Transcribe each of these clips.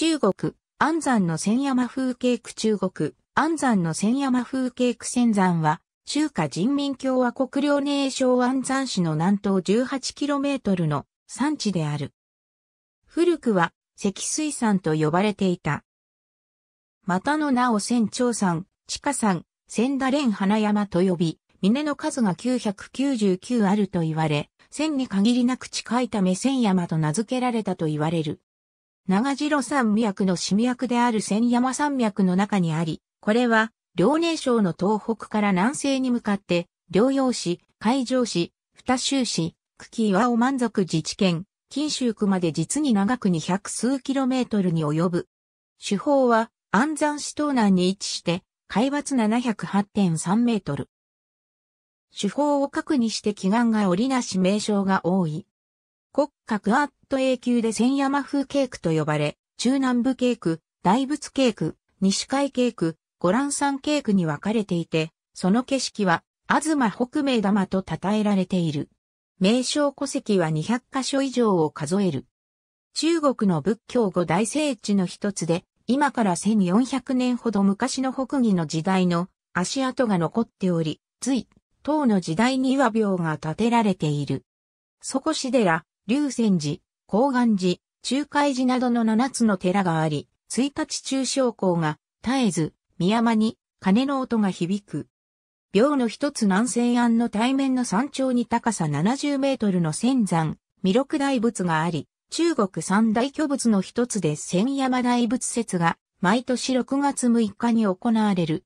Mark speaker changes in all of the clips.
Speaker 1: 中国、安山の千山風景区中国、安山の千山風景区仙山は、中華人民共和国領寧省安山市の南東 18km の山地である。古くは積水山と呼ばれていた。またの名を千長山、地下山、千田連花山と呼び、峰の数が999あると言われ、千に限りなく近いため千山と名付けられたと言われる。長城山脈の市脈である千山山脈の中にあり、これは、遼寧省の東北から南西に向かって、遼陽市、海上市、二州市、久喜岩尾満足自治県、金州区まで実に長くに百数キロメートルに及ぶ。手法は、安山市東南に位置して、海抜708.3メートル。手法を核にして祈願が織りなし名称が多い。国家クアット永久で千山風ケークと呼ばれ、中南部ケーク、大仏ケーク、西海ケーク、五蘭山ケークに分かれていて、その景色は、東北名玉と称えられている。名称戸籍は200カ所以上を数える。中国の仏教語大聖地の一つで、今から1400年ほど昔の北魏の時代の足跡が残っており、つい、唐の時代に岩廟が建てられている。そこし寺、龍泉寺、高岩寺、中海寺などの7つの寺があり、1日中将校が絶えず、宮間に鐘の音が響く。廟の一つ南西庵の対面の山頂に高さ70メートルの仙山、弥勒大仏があり、中国三大巨仏の一つで千山大仏説が毎年6月6日に行われる。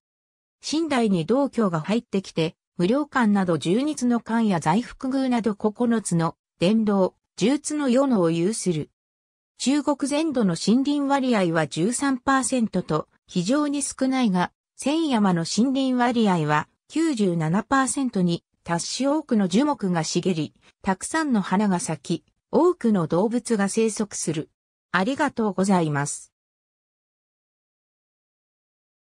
Speaker 1: 寝代に道教が入ってきて、無料館など十二つの館や財福宮など9つの伝道、重津の世のを有する。中国全土の森林割合は13%と非常に少ないが、千山の森林割合は97%に達し多くの樹木が茂り、たくさんの花が咲き、多くの動物が生息する。ありがとうございます。